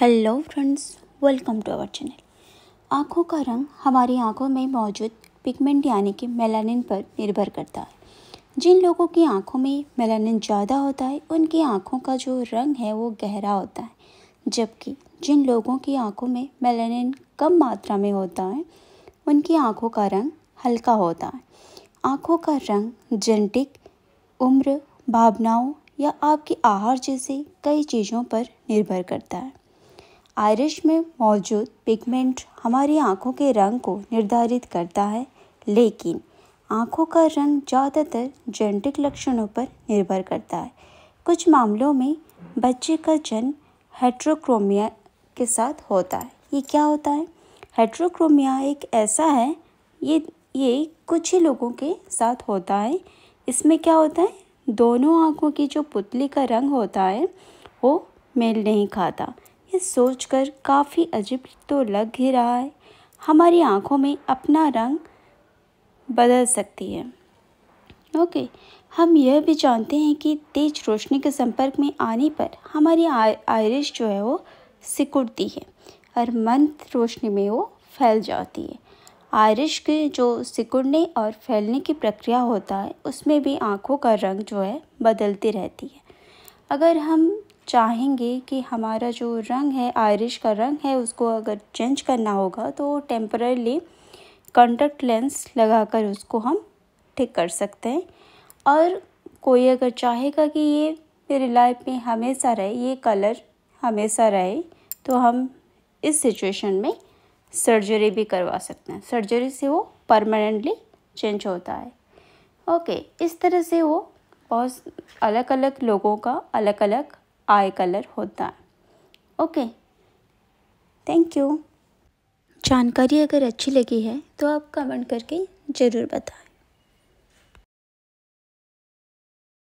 hello friends welcome to our channel आँखों का रंग हमारी आँखों में मौजूद पिगमेंट यानी कि मेलानिन पर निर्भर करता है जिन लोगों की आँखों में मेलानिन ज़्यादा होता है उनकी आँखों का जो रंग है वो गहरा होता है जबकि जिन लोगों की आँखों में मेलानिन कम मात्रा में होता है उनकी आँखों का रंग हल्का होता है आँखों का रंग जेनेटिक उम्र भावनाओं या आपकी आहार जैसे कई चीज़ों पर निर्भर करता है आयरिश में मौजूद पिगमेंट हमारी आँखों के रंग को निर्धारित करता है लेकिन आँखों का रंग ज़्यादातर जेनेटिक लक्षणों पर निर्भर करता है कुछ मामलों में बच्चे का जन्म हेट्रोक्रोमिया के साथ होता है ये क्या होता है हेट्रोक्रोमिया एक ऐसा है ये ये कुछ ही लोगों के साथ होता है इसमें क्या होता है दोनों आँखों की जो पुतली का रंग होता है वो मेल नहीं खाता सोचकर काफ़ी अजीब तो लग ही रहा है हमारी आँखों में अपना रंग बदल सकती है ओके हम यह भी जानते हैं कि तेज रोशनी के संपर्क में आने पर हमारी आयरिश जो है वो सिकुड़ती है और मंद रोशनी में वो फैल जाती है आयरिश के जो सिकुड़ने और फैलने की प्रक्रिया होता है उसमें भी आँखों का रंग जो है बदलती रहती है अगर हम चाहेंगे कि हमारा जो रंग है आयरिश का रंग है उसको अगर चेंज करना होगा तो टेम्परली कंटेक्ट लेंस लगाकर उसको हम ठीक कर सकते हैं और कोई अगर चाहेगा कि ये मेरी लाइफ में हमेशा रहे ये कलर हमेशा रहे तो हम इस सिचुएशन में सर्जरी भी करवा सकते हैं सर्जरी से वो परमानेंटली चेंज होता है ओके इस तरह से वो बहुत अलग अलग लोगों का अलग अलग आई कलर होता है ओके थैंक यू जानकारी अगर अच्छी लगी है तो आप कमेंट करके ज़रूर बताएं